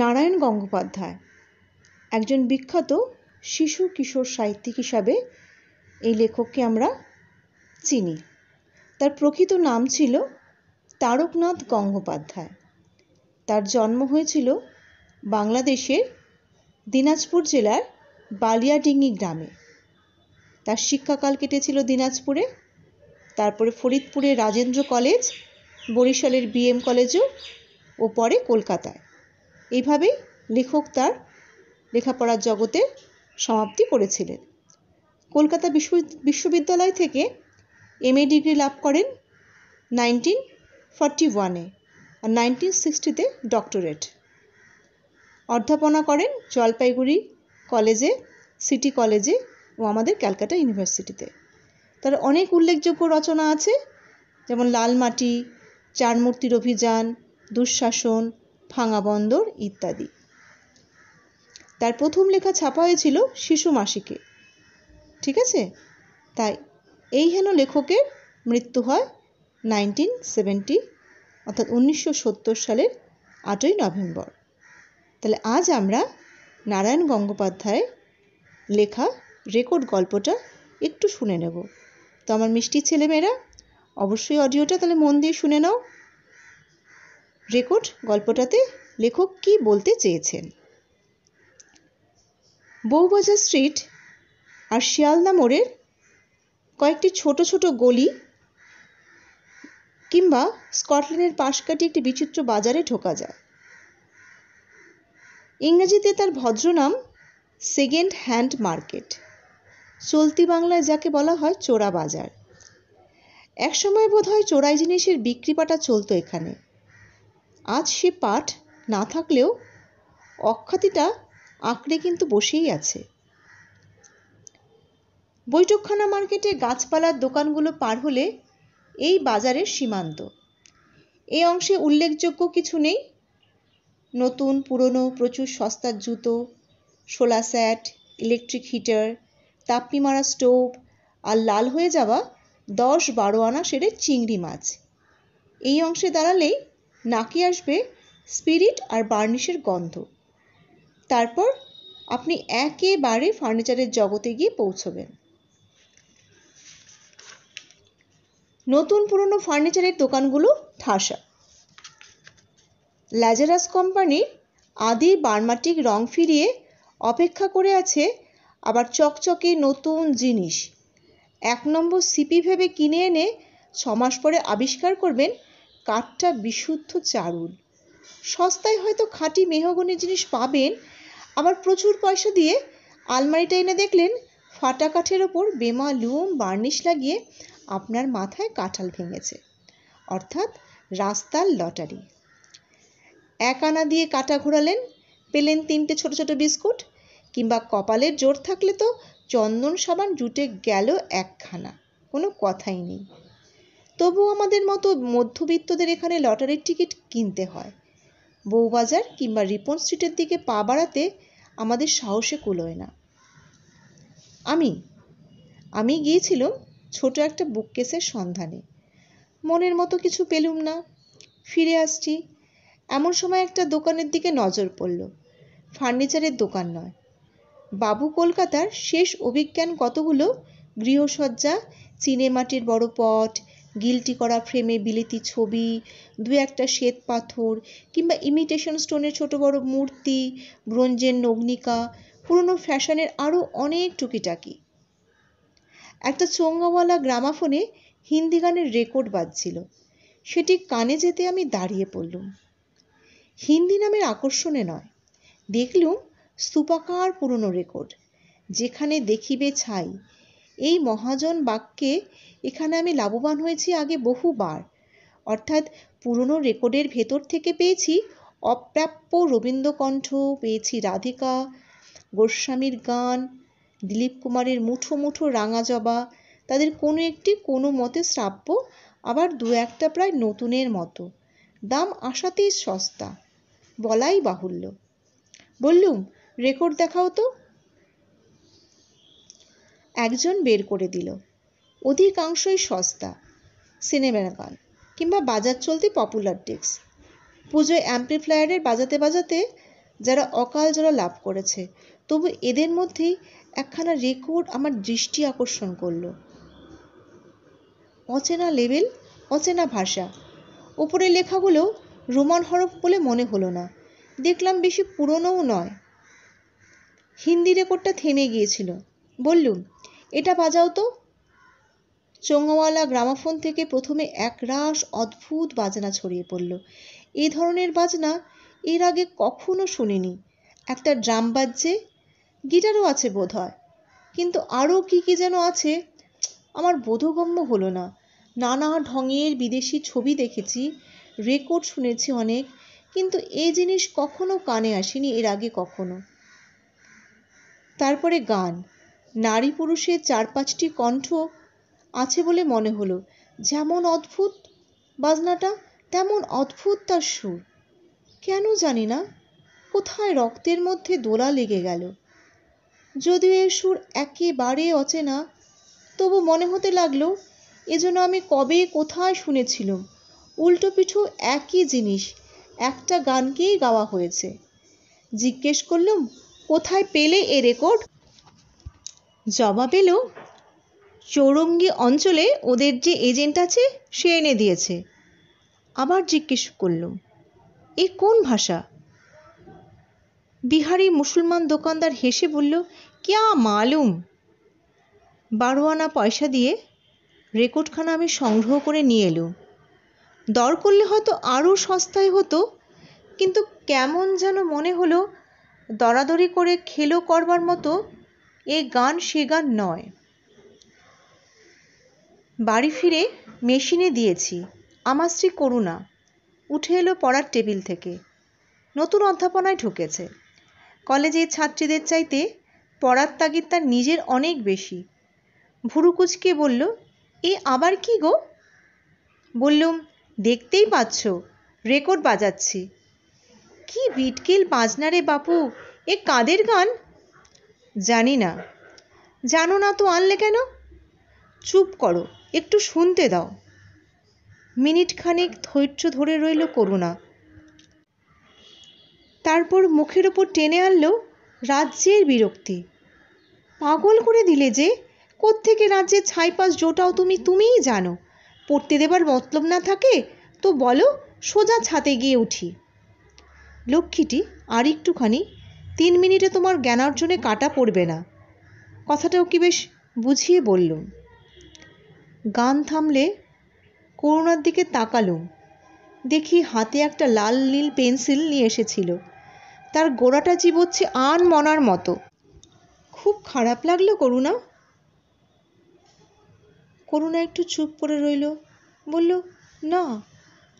নারায়ণ গঙ্গোপাধ্যায় একজন বিখ্যাত শিশু কিশোর সাহিত্যিক হিসাবে এই লেখককে আমরা চিনি তার প্রকৃত নাম ছিল তারকনাথ গঙ্গোপাধ্যায় তার জন্ম হয়েছিল বাংলাদেশের দিনাজপুর জেলার বালিয়াডিঙ্গি গ্রামে তার শিক্ষাকাল কেটেছিল দিনাজপুরে তারপরে ফরিদপুরে রাজেন্দ্র কলেজ বরিশালের বিএম কলেজও ও পরে কলকাতায় এইভাবেই লেখক তার লেখাপড়ার জগতে সমাপ্তি করেছিলেন কলকাতা বিশ্ব বিশ্ববিদ্যালয় থেকে এমএ ডিগ্রি লাভ করেন নাইনটিন ফর্টি ওয়ানে আর নাইনটিন সিক্সটিতে ডক্টরেট অধ্যাপনা করেন জলপাইগুড়ি কলেজে সিটি কলেজে ও আমাদের ক্যালকাটা ইউনিভার্সিটিতে তার অনেক উল্লেখযোগ্য রচনা আছে যেমন লাল মাটি চার মূর্তির অভিযান দুঃশাসন ভাঙা বন্দর ইত্যাদি তার প্রথম লেখা ছাপা হয়েছিল শিশু মাসিকে ঠিক আছে তাই এই হেন লেখকের মৃত্যু হয় নাইনটিন সেভেন্টি অর্থাৎ উনিশশো সত্তর সালের আটই নভেম্বর তাহলে আজ আমরা নারায়ণ গঙ্গোপাধ্যায় লেখা রেকর্ড গল্পটা একটু শুনে নেব তো আমার মিষ্টি ছেলেমেয়েরা অবশ্যই অডিওটা তাহলে মন দিয়ে শুনে নাও রেকর্ড গল্পটাতে লেখক কি বলতে চেয়েছেন বউবাজার স্ট্রিট আর শিয়ালদা মোড়ের কয়েকটি ছোট ছোট গলি কিংবা স্কটল্যান্ডের পাশ কাটিয়ে একটি বিচিত্র বাজারে ঢোকা যায় ইংরেজিতে তার ভদ্রনাম সেকেন্ড হ্যান্ড মার্কেট চলতি বাংলায় যাকে বলা হয় চোরা বাজার একসময় বোধ হয় চোরাই জিনিসের বিক্রিপাটা চলতো এখানে আজ সে পাঠ না থাকলেও অখ্যাতিটা আঁকড়ে কিন্তু বসেই আছে বৈঠকখানা মার্কেটে গাছপালার দোকানগুলো পার হলে এই বাজারের সীমান্ত এই অংশে উল্লেখযোগ্য কিছু নেই নতুন পুরনো প্রচুর সস্তার জুতো সোলা স্যাট ইলেকট্রিক হিটার তাপনি মারা স্টোভ আর লাল হয়ে যাওয়া দশ বারো আনা সেরে চিংড়ি মাছ এই অংশে দাঁড়ালেই নাকে আসবে স্পিরিট আর বার্নিশের গন্ধ তারপর আপনি একেবারে ফার্নিচারের জগতে গিয়ে পৌঁছবেন নতুন পুরনো ফার্নিচারের দোকানগুলো ঠাসা ল্যাজারাস কোম্পানির আদি বার্মাটিক রং ফিরিয়ে অপেক্ষা করে আছে আবার চকচকে নতুন জিনিস এক নম্বর সিপি ভেবে কিনে এনে ছমাস পরে আবিষ্কার করবেন কাঠটা বিশুদ্ধ চারুল সস্তায় হয়তো খাঁটি মেহগনি জিনিস পাবেন আবার প্রচুর পয়সা দিয়ে আলমারিটা এনে দেখলেন ফাটা কাঠের ওপর বেমা লুম বার্নিশ লাগিয়ে আপনার মাথায় কাঁঠাল ভেঙেছে অর্থাৎ রাস্তার লটারি এক আনা দিয়ে কাটা ঘোরালেন পেলেন তিনটে ছোট ছোট বিস্কুট কিংবা কপালের জোর থাকলে তো চন্দন সাবান জুটে গেল একখানা কোনো কথাই নেই তবু আমাদের মতো মধ্যবিত্তদের এখানে লটারির টিকিট কিনতে হয় বউবাজার কিংবা রিপন স্ট্রিটের দিকে পা বাড়াতে আমাদের সাহসে কুলোয় না আমি আমি গিয়েছিলাম ছোট একটা বুককেসের সন্ধানে মনের মতো কিছু পেলুম না ফিরে আসছি এমন সময় একটা দোকানের দিকে নজর পড়ল ফার্নিচারের দোকান নয় বাবু কলকাতার শেষ অভিজ্ঞান কতগুলো গৃহসজ্জা চিনেমাটির বড় পট গিলটি করা ফ্রেমে বিলিতি ছবি দু একটা শ্বেত পাথর কিংবা ইমিটেশন স্টোনের ছোট বড় মূর্তি ব্রোঞ্জের নগ্নিকা পুরনো ফ্যাশনের আরও অনেক টুকিটাকি একটা চোঙ্গাওয়ালা গ্রামাফোনে হিন্দি গানের রেকর্ড বাজছিল সেটি কানে যেতে আমি দাঁড়িয়ে পড়লুম হিন্দি নামের আকর্ষণে নয় দেখলুম স্তূপাকার পুরনো রেকর্ড যেখানে দেখিবে ছাই এই মহাজন বাক্যে এখানে আমি লাভবান হয়েছি আগে বহুবার অর্থাৎ পুরনো রেকর্ডের ভেতর থেকে পেয়েছি অপ্রাপ্য রবীন্দ্রকণ্ঠ পেয়েছি রাধিকা গোস্বামীর গান দিলীপ কুমারের মুঠো মুঠো রাঙা জবা তাদের কোনো একটি কোনো মতে শ্রাব্য আবার দু একটা প্রায় নতুনের মতো দাম আশাতেই সস্তা বলাই বাহুল্য বললুম রেকর্ড দেখাও তো একজন বের করে দিল অধিকাংশই সস্তা গান কিংবা বাজার চলতি পপুলার ডিস্ক পুজোয় অ্যাম্প্লিফ্লায়ারের বাজাতে বাজাতে যারা অকাল জলা লাভ করেছে তবু এদের মধ্যেই একখানা রেকর্ড আমার দৃষ্টি আকর্ষণ করল অচেনা লেভেল অচেনা ভাষা ওপরের লেখাগুলো রোমান হরফ বলে মনে হলো না দেখলাম বেশি পুরনোও নয় হিন্দি রেকর্ডটা থেমে গিয়েছিল বললুম এটা বাজাও তো চোঙওয়ালা গ্রামাফোন থেকে প্রথমে একরাশ অদ্ভুত বাজনা ছড়িয়ে পড়ল এ ধরনের বাজনা এর আগে কখনো শুনিনি একটা ড্রাম বাজছে গিটারও আছে বোধ হয় কিন্তু আরও কি কি যেন আছে আমার বোধগম্য হলো না নানা ঢঙের বিদেশি ছবি দেখেছি রেকর্ড শুনেছি অনেক কিন্তু এই জিনিস কখনো কানে আসেনি এর আগে কখনো তারপরে গান নারী পুরুষের চার পাঁচটি কণ্ঠ আছে বলে মনে হলো যেমন অদ্ভুত বাজনাটা তেমন অদ্ভুত তার সুর কেন জানি না কোথায় রক্তের মধ্যে দোলা লেগে গেল যদিও এর সুর একেবারে অচেনা তবু মনে হতে লাগলো এজন্য আমি কবে কোথায় শুনেছিলাম উল্টো পিঠু একই জিনিস একটা গানকেই গাওয়া হয়েছে জিজ্ঞেস করলুম কোথায় পেলে এ রেকর্ড জবাব এলো চৌরঙ্গি অঞ্চলে ওদের যে এজেন্ট আছে সে এনে দিয়েছে আবার জিজ্ঞেস করল এ কোন ভাষা বিহারি মুসলমান দোকানদার হেসে বলল কিয়া মালুম বারোয়ানা পয়সা দিয়ে রেকর্ডখানা আমি সংগ্রহ করে নিয়ে এলো দর করলে হয়তো আরও সস্তায় হতো কিন্তু কেমন যেন মনে হলো দরাদরি করে খেলো করবার মতো এ গান সে গান নয় বাড়ি ফিরে মেশিনে দিয়েছি আমার স্ত্রী করুণা উঠে এলো পড়ার টেবিল থেকে নতুন অধ্যাপনায় ঢুকেছে কলেজের ছাত্রীদের চাইতে পড়ার তাগিদ তার নিজের অনেক বেশি ভুরুকুচকে বলল এ আবার কি গো বললুম দেখতেই পাচ্ছ রেকর্ড বাজাচ্ছি কি বিটকেল বাজনা রে বাপু এ কাদের গান জানি না জানো না তো আনলে কেন চুপ করো একটু শুনতে দাও মিনিট খানেক ধৈর্য ধরে রইল করুণা তারপর মুখের ওপর টেনে আনলো রাজ্যের বিরক্তি পাগল করে দিলে যে কোত্থেকে রাজ্যের ছাইপাস জোটাও তুমি তুমিই জানো পড়তে দেবার মতলব না থাকে তো বলো সোজা ছাতে গিয়ে উঠি লক্ষ্মীটি আর একটুখানি তিন মিনিটে তোমার জ্ঞানার্জনে কাটা পড়বে না কথাটাও কি বেশ বুঝিয়ে বললুম গান থামলে করুণার দিকে তাকালুম দেখি হাতে একটা লাল নীল পেন্সিল নিয়ে এসেছিল তার গোড়াটা চিবোচ্ছে আন মনার মতো খুব খারাপ লাগলো করুণা করুণা একটু চুপ করে রইল বলল না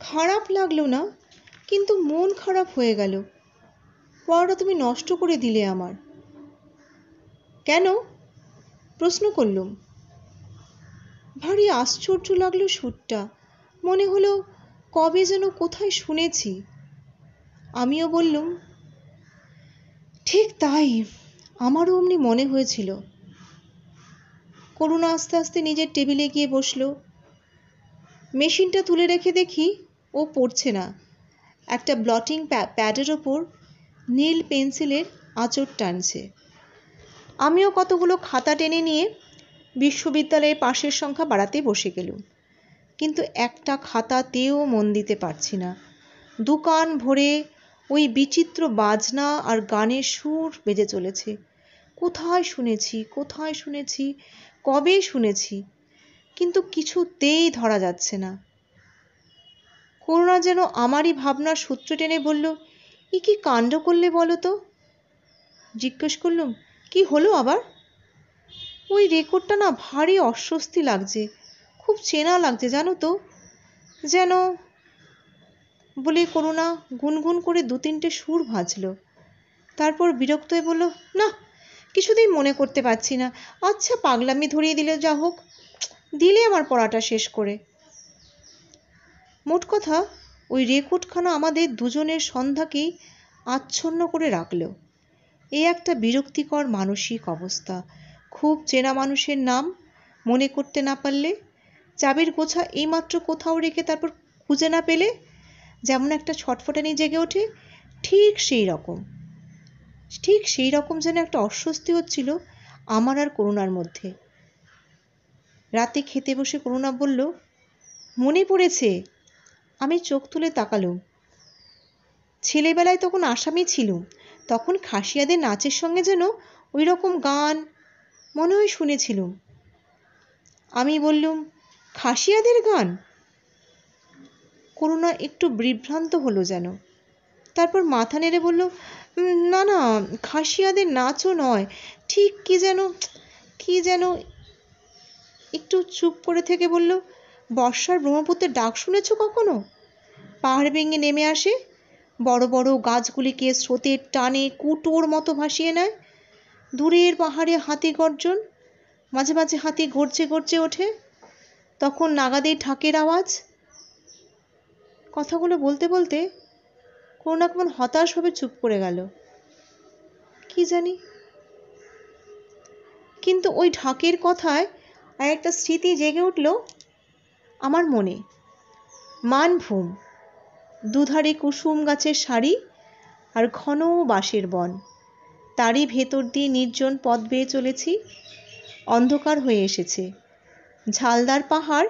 খারাপ লাগলো না কিন্তু মন খারাপ হয়ে গেল পড়াটা তুমি নষ্ট করে দিলে আমার কেন প্রশ্ন করলুম ভারী আশ্চর্য লাগলো সুরটা মনে হলো কবে যেন কোথায় শুনেছি আমিও বললুম ঠিক তাই আমারও অমনি মনে হয়েছিল করুণা আস্তে আস্তে নিজের টেবিলে গিয়ে বসল মেশিনটা তুলে রেখে দেখি ও পড়ছে না একটা ব্লটিং প্যাডের ওপর নীল পেন্সিলের আঁচড় টানছে আমিও কতগুলো খাতা টেনে নিয়ে বিশ্ববিদ্যালয়ে পাশের সংখ্যা বাড়াতে বসে গেলুম কিন্তু একটা খাতাতেও মন দিতে পারছি না দোকান ভরে ওই বিচিত্র বাজনা আর গানের সুর বেজে চলেছে কোথায় শুনেছি কোথায় শুনেছি কবে শুনেছি কিন্তু কিছুতেই ধরা যাচ্ছে না করুণা যেন আমারই ভাবনার সূত্র টেনে বলল এ কি কাণ্ড করলে বলো তো জিজ্ঞেস করলুম কি হলো আবার ওই রেকর্ডটা না ভারী অস্বস্তি লাগছে খুব চেনা লাগছে জানো তো যেন বলে করুণা গুনগুন করে দু তিনটে সুর ভাজল তারপর বিরক্ত হয়ে বলল না কিছুতেই মনে করতে পারছি না আচ্ছা পাগলামি ধরিয়ে দিলে যা হোক দিলে আমার পড়াটা শেষ করে মোট কথা ওই রেকর্ডখানা আমাদের দুজনের সন্ধ্যাকেই আচ্ছন্ন করে রাখল এ একটা বিরক্তিকর মানসিক অবস্থা খুব চেনা মানুষের নাম মনে করতে না পারলে চাবির গোছা এইমাত্র কোথাও রেখে তারপর খুঁজে না পেলে যেমন একটা ছটফটানি জেগে ওঠে ঠিক সেই রকম ঠিক সেই রকম যেন একটা অস্বস্তি হচ্ছিল আমার আর করুণার মধ্যে রাতে খেতে বসে করুণা বলল মনে পড়েছে আমি চোখ তুলে তাকালুম ছেলেবেলায় তখন আসামি ছিলুম তখন খাসিয়াদের নাচের সঙ্গে যেন ওই রকম গান মনে হয় শুনেছিলুম আমি বললুম খাসিয়াদের গান করুণা একটু বিভ্রান্ত হলো যেন তারপর মাথা নেড়ে বলল না না খাসিয়াদের নাচও নয় ঠিক কি যেন কি যেন একটু চুপ করে থেকে বলল বর্ষার ব্রহ্মপুত্রের ডাক শুনেছ কখনো পাহাড় ভেঙে নেমে আসে বড় বড় গাছগুলিকে স্রোতের টানে কুটোর মতো ভাসিয়ে নেয় দূরের পাহাড়ে হাতি গর্জন মাঝে মাঝে হাতি গড়ছে গড়ছে ওঠে তখন নাগাদের ঢাকের আওয়াজ কথাগুলো বলতে বলতে কোনো করুণা হতাশ হতাশভাবে চুপ করে গেল কি জানি কিন্তু ওই ঢাকের কথায় আর একটা স্মৃতি জেগে উঠলো আমার মনে মানভূম দুধারে কুসুম গাছের সারি আর ঘন বাঁশের বন তারই ভেতর দিয়ে নির্জন পথ বেয়ে চলেছি অন্ধকার হয়ে এসেছে ঝালদার পাহাড়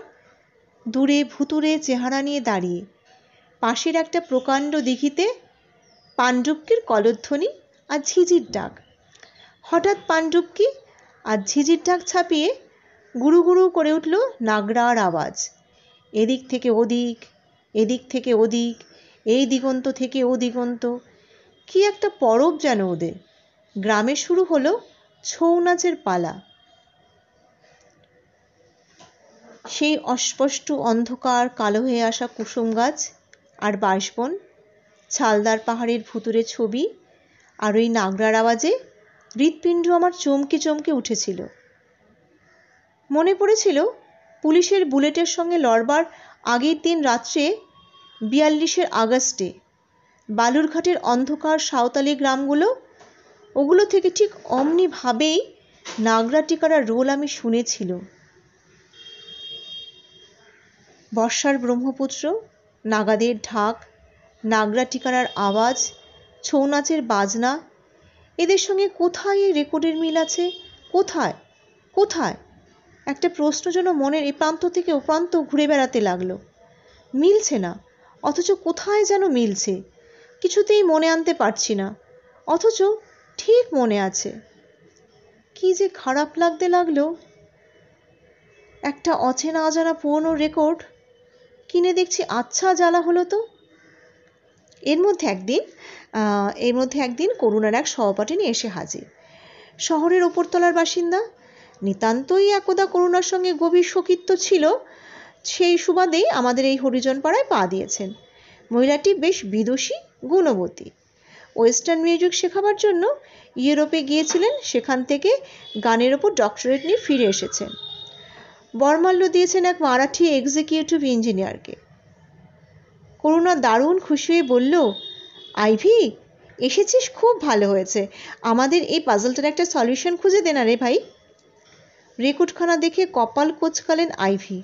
দূরে ভুতুরে চেহারা নিয়ে দাঁড়িয়ে পাশের একটা প্রকাণ্ড দিঘিতে পাণ্ডবকির কলধ্বনি আর ঝিঝির ডাক হঠাৎ পাণ্ডুবকি আর ঝিঝির ডাক ছাপিয়ে গুরু গুরু করে উঠল নাগরার আওয়াজ এদিক থেকে ওদিক এদিক থেকে ওদিক এই দিগন্ত থেকে ও দিগন্ত কি একটা পরব যেন ওদের গ্রামে শুরু হলো ছৌ নাচের পালা সেই অস্পষ্ট অন্ধকার কালো হয়ে আসা কুসুম গাছ আর বাঁশবন ছালদার পাহাড়ের ভুতুরে ছবি আর ওই নাগরার আওয়াজে হৃৎপিণ্ড আমার চমকে চমকে উঠেছিল মনে পড়েছিল পুলিশের বুলেটের সঙ্গে লড়বার আগের দিন রাত্রে বিয়াল্লিশে আগস্টে বালুরঘাটের অন্ধকার সাঁওতালি গ্রামগুলো ওগুলো থেকে ঠিক অমনিভাবেই নাগরাটিকারা রোল আমি শুনেছিল বর্ষার ব্রহ্মপুত্র নাগাদের ঢাক নাগরাটিকারার আওয়াজ ছৌ নাচের বাজনা এদের সঙ্গে কোথায় এই রেকর্ডের মিল আছে কোথায় কোথায় একটা প্রশ্ন যেন মনের এ প্রান্ত থেকে ও প্রান্ত ঘুরে বেড়াতে লাগলো মিলছে না অথচ কোথায় যেন মিলছে কিছুতেই মনে আনতে পারছি না অথচ ঠিক মনে আছে কি যে খারাপ লাগতে লাগলো একটা অচেনা অজানা পুরনো রেকর্ড কিনে দেখছি আচ্ছা জ্বালা হলো তো এর মধ্যে একদিন এর মধ্যে একদিন করুণার এক সহপাঠিনী এসে হাজির শহরের ওপরতলার বাসিন্দা নিতান্তই একদা করুণার সঙ্গে গভীর সখিত্ব ছিল সেই সুবাদেই আমাদের এই হরিজন পাড়ায় পা দিয়েছেন মহিলাটি বেশ বিদুষী গুণবতী ওয়েস্টার্ন মিউজিক শেখাবার জন্য ইউরোপে গিয়েছিলেন সেখান থেকে গানের ওপর ডক্টরেট নিয়ে ফিরে এসেছেন বরমাল্য দিয়েছেন এক মারাঠি এক্সিকিউটিভ ইঞ্জিনিয়ারকে করুণা দারুণ খুশি হয়ে বলল আইভি এসেছিস খুব ভালো হয়েছে আমাদের এই পাজলটার একটা সলিউশন খুঁজে দে না রে ভাই রেকর্ডখানা দেখে কপাল কোচকালেন আইভি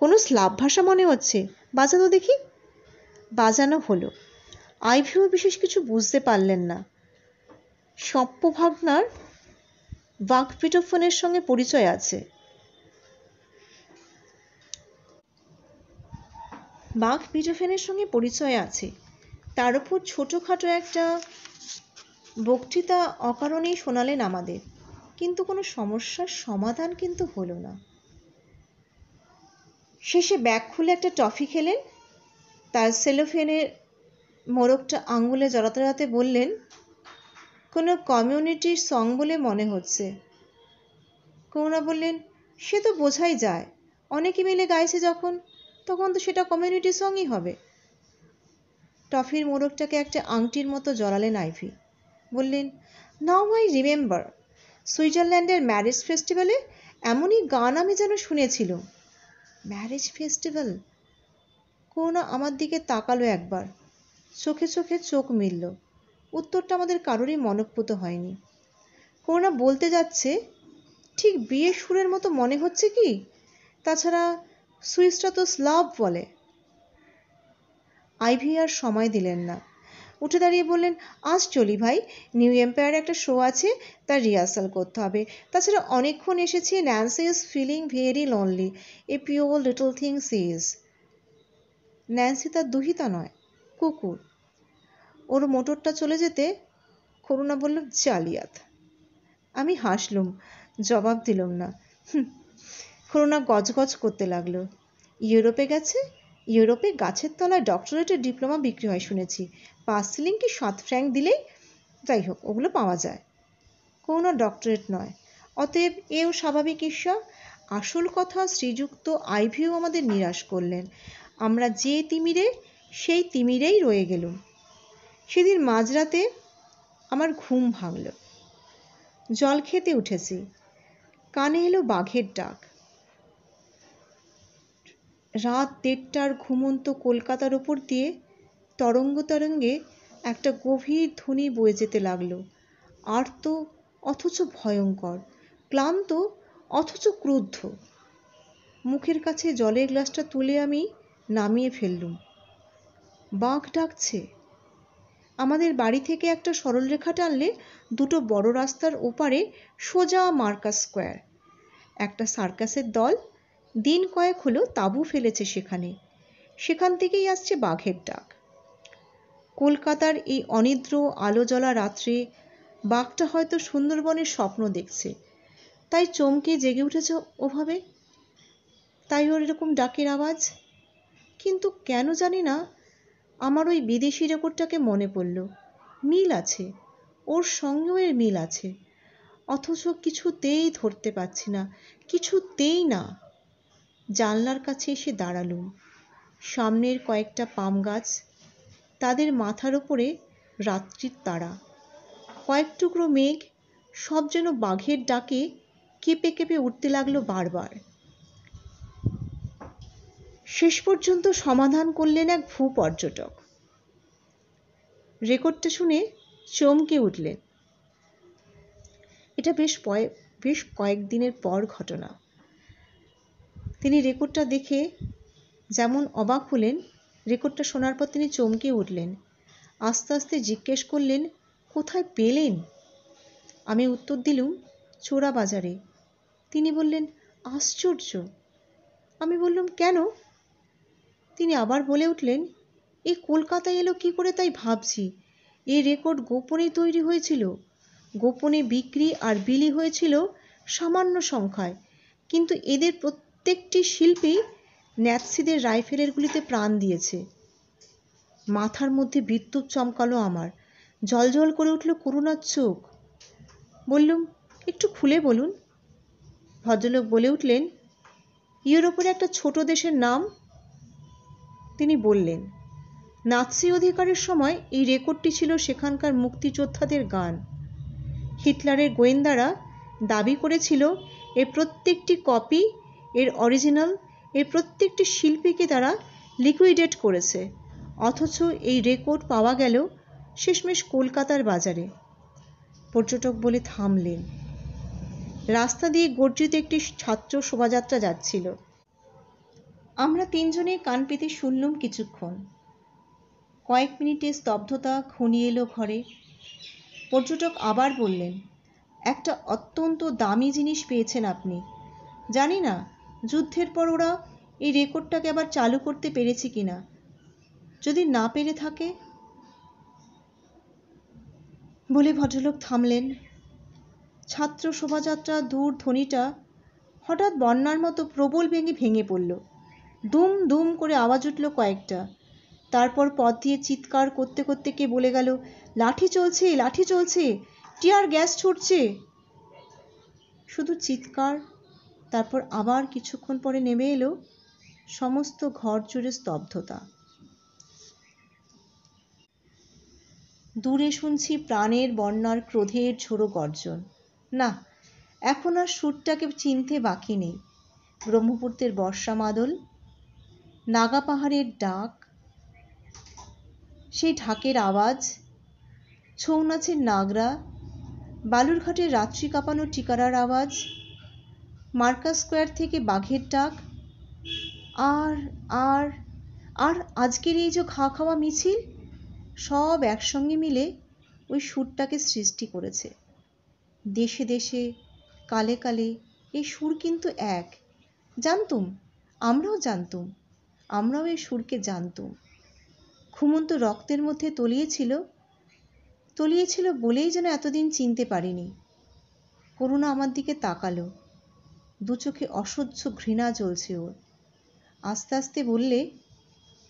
কোনো স্লাব ভাষা মনে হচ্ছে বাজানো দেখি বাজানো হলো আইভিও বিশেষ কিছু বুঝতে পারলেন না ভাবনার বাঘপিটোফোনের সঙ্গে পরিচয় আছে বাঘ পিটোফেনের সঙ্গে পরিচয় আছে তার উপর ছোটোখাটো একটা বক্তৃতা অকারণেই শোনালেন আমাদের কিন্তু কোনো সমস্যার সমাধান কিন্তু হলো না শেষে ব্যাগ খুলে একটা টফি খেলেন তার সেলোফেনের মোরগটা আঙুলে জড়াতে জড়াতে বললেন কোনো কমিউনিটির সং বলে মনে হচ্ছে করুণা বললেন সে তো বোঝাই যায় অনেকে মিলে গাইছে যখন তখন তো সেটা কমিউনিটি সঙ্গই হবে টফির মোরগটাকে একটা আংটির মতো জড়ালেন আইভি বললেন নাও আই রিমেম্বার সুইজারল্যান্ডের ম্যারেজ ফেস্টিভ্যালে এমনই গান আমি যেন শুনেছিল ম্যারেজ ফেস্টিভ্যাল করুণা আমার দিকে তাকালো একবার চোখে চোখে চোখ মিলল উত্তরটা আমাদের কারোরই মনপ্রুত হয়নি করুণা বলতে যাচ্ছে ঠিক বিয়ে সুরের মতো মনে হচ্ছে কি তাছাড়া সুইসটা তো স্লাভ বলে আইভি আর সময় দিলেন না উঠে দাঁড়িয়ে বললেন আজ চলি ভাই নিউ এম্পায়ারে একটা শো আছে তার রিহার্সাল করতে হবে তাছাড়া অনেকক্ষণ এসেছি Nancy is feeling very lonely a pure little things is Nancy তার দুহিতা নয় কুকুর ওর মোটরটা চলে যেতে করুণা বলল জালিয়াত আমি হাসলুম জবাব দিলাম না করুণা গজগজ করতে লাগলো ইউরোপে গেছে ইউরোপে গাছের তলায় ডক্টরেটের ডিপ্লোমা বিক্রি হয় শুনেছি পাঁচ সিলিং কি সাত ফ্র্যাঙ্ক দিলেই যাই হোক ওগুলো পাওয়া যায় কোনো ডক্টরেট নয় অতএব এও স্বাভাবিক ঈশ্বর আসল কথা শ্রীযুক্ত আইভিও আমাদের নিরাশ করলেন আমরা যে তিমিরে সেই তিমিরেই রয়ে গেলুম সেদিন মাঝরাতে আমার ঘুম ভাঙল জল খেতে উঠেছি কানে এলো বাঘের ডাক রাত দেড়টার ঘুমন্ত কলকাতার ওপর দিয়ে তরঙ্গ তরঙ্গে একটা গভীর ধ্বনি বয়ে যেতে লাগলো আর্ত অথচ ভয়ঙ্কর ক্লান্ত অথচ ক্রুদ্ধ মুখের কাছে জলের গ্লাসটা তুলে আমি নামিয়ে ফেললুম বাঘ ডাকছে আমাদের বাড়ি থেকে একটা সরলরেখা টানলে দুটো বড় রাস্তার ওপারে সোজা মার্কাস স্কোয়ার একটা সার্কাসের দল দিন কয়েক হলো তাঁবু ফেলেছে সেখানে সেখান থেকেই আসছে বাঘের ডাক কলকাতার এই অনিদ্র আলো জ্বলা রাত্রে বাঘটা হয়তো সুন্দরবনের স্বপ্ন দেখছে তাই চমকে জেগে উঠেছে ওভাবে তাই ওর এরকম ডাকের আওয়াজ কিন্তু কেন জানি না আমার ওই বিদেশি রেকর্ডটাকে মনে পড়ল মিল আছে ওর সঙ্গেও এর মিল আছে অথচ কিছুতেই ধরতে পারছি না কিছুতেই না জানলার কাছে এসে দাঁড়ালুম সামনের কয়েকটা পাম গাছ তাদের মাথার ওপরে রাত্রির তারা কয়েক টুকরো মেঘ সব যেন বাঘের ডাকে কেঁপে কেঁপে উঠতে লাগলো বারবার শেষ পর্যন্ত সমাধান করলেন এক ভূ পর্যটক রেকর্ডটা শুনে চমকে উঠলেন এটা বেশ বেশ কয়েকদিনের পর ঘটনা তিনি রেকর্ডটা দেখে যেমন অবাক হলেন রেকর্ডটা শোনার পর তিনি চমকে উঠলেন আস্তে আস্তে জিজ্ঞেস করলেন কোথায় পেলেন আমি উত্তর দিলুম চোরা বাজারে তিনি বললেন আশ্চর্য আমি বললাম কেন তিনি আবার বলে উঠলেন এ কলকাতায় এলো কি করে তাই ভাবছি এ রেকর্ড গোপনে তৈরি হয়েছিল গোপনে বিক্রি আর বিলি হয়েছিল সামান্য সংখ্যায় কিন্তু এদের প্রত্যেকটি শিল্পী ন্যাপসিদের রাইফেলের গুলিতে প্রাণ দিয়েছে মাথার মধ্যে বিদ্যুৎ চমকালো আমার জলজল করে উঠল করুণার চোখ বললুম একটু খুলে বলুন ভদ্রলোক বলে উঠলেন ইউরোপের একটা ছোট দেশের নাম তিনি বললেন নাৎসি অধিকারের সময় এই রেকর্ডটি ছিল সেখানকার মুক্তিযোদ্ধাদের গান হিটলারের গোয়েন্দারা দাবি করেছিল এর প্রত্যেকটি কপি এর অরিজিনাল এর প্রত্যেকটি শিল্পীকে তারা লিকুইডেট করেছে অথচ এই রেকর্ড পাওয়া গেল শেষমেশ কলকাতার বাজারে পর্যটক বলে থামলেন রাস্তা দিয়ে গর্জিত একটি ছাত্র শোভাযাত্রা যাচ্ছিল আমরা তিনজনে কান পেতে শুনলুম কিছুক্ষণ কয়েক মিনিটে স্তব্ধতা ঘনিয়ে এলো ঘরে পর্যটক আবার বললেন একটা অত্যন্ত দামি জিনিস পেয়েছেন আপনি জানি না যুদ্ধের পর ওরা এই রেকর্ডটাকে আবার চালু করতে পেরেছে কি না যদি না পেরে থাকে বলে ভদ্রলোক থামলেন ছাত্র শোভাযাত্রা দূর ধ্বনিটা হঠাৎ বন্যার মতো প্রবল ভেঙে ভেঙে পড়ল দুম দুম করে আওয়াজ উঠল কয়েকটা তারপর পথ দিয়ে চিৎকার করতে করতে কে বলে গেল লাঠি চলছে লাঠি চলছে টিয়ার গ্যাস ছুটছে শুধু চিৎকার তারপর আবার কিছুক্ষণ পরে নেমে এলো সমস্ত ঘর জুড়ে স্তব্ধতা দূরে শুনছি প্রাণের বন্যার ক্রোধের ঝোড়ো গর্জন না এখন আর সুরটাকে চিনতে বাকি নেই ব্রহ্মপুত্রের বর্ষা মাদল নাগা পাহাড়ের ডাক সেই ঢাকের আওয়াজ ছৌ নাচের নাগরা বালুরঘাটের রাত্রি কাঁপানো টিকারার আওয়াজ মার্কাস স্কোয়ার থেকে বাঘের ডাক আর আর আর আজকের এই যে খা খাওয়া মিছিল সব একসঙ্গে মিলে ওই সুরটাকে সৃষ্টি করেছে দেশে দেশে কালে কালে এই সুর কিন্তু এক জানতুম আমরাও জানতুম আমরাও এই সুরকে জানতুম ঘুমন্ত রক্তের মধ্যে তলিয়েছিল তলিয়েছিল বলেই যেন এতদিন চিনতে পারিনি করুণা আমার দিকে তাকালো দু চোখে অসহ্য ঘৃণা জ্বলছে ওর আস্তে আস্তে বললে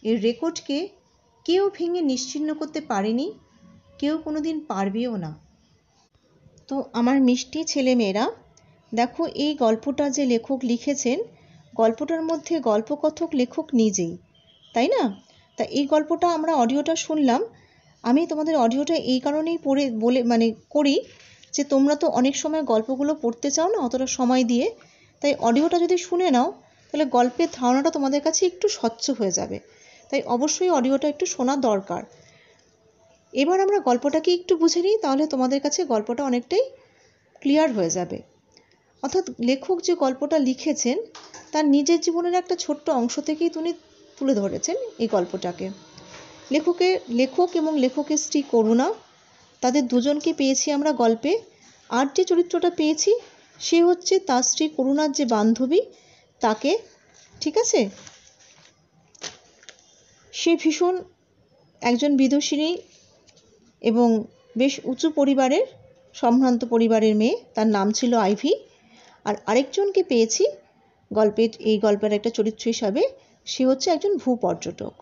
এর রেকর্ডকে কেউ ভেঙে নিশ্চিহ্ন করতে পারেনি কেউ কোনো দিন পারবেও না তো আমার মিষ্টি ছেলে মেয়েরা দেখো এই গল্পটা যে লেখক লিখেছেন গল্পটার মধ্যে গল্পকথক লেখক নিজেই তাই না তা এই গল্পটা আমরা অডিওটা শুনলাম আমি তোমাদের অডিওটা এই কারণেই পড়ে বলে মানে করি যে তোমরা তো অনেক সময় গল্পগুলো পড়তে চাও না অতটা সময় দিয়ে তাই অডিওটা যদি শুনে নাও তাহলে গল্পের ধারণাটা তোমাদের কাছে একটু স্বচ্ছ হয়ে যাবে তাই অবশ্যই অডিওটা একটু শোনা দরকার এবার আমরা গল্পটাকে একটু বুঝে নিই তাহলে তোমাদের কাছে গল্পটা অনেকটাই ক্লিয়ার হয়ে যাবে অর্থাৎ লেখক যে গল্পটা লিখেছেন তার নিজের জীবনের একটা ছোট্ট অংশ থেকেই তিনি তুলে ধরেছেন এই গল্পটাকে লেখকের লেখক এবং লেখকের স্ত্রী করুণা তাদের দুজনকে পেয়েছি আমরা গল্পে আর যে চরিত্রটা পেয়েছি সে হচ্ছে তার স্ত্রী করুণার যে বান্ধবী তাকে ঠিক আছে সে ভীষণ একজন বিদুষিনী এবং বেশ উঁচু পরিবারের সম্ভ্রান্ত পরিবারের মেয়ে তার নাম ছিল আইভি আর আরেকজনকে পেয়েছি গল্পের এই গল্পের একটা চরিত্র হিসাবে সে হচ্ছে একজন ভূ পর্যটক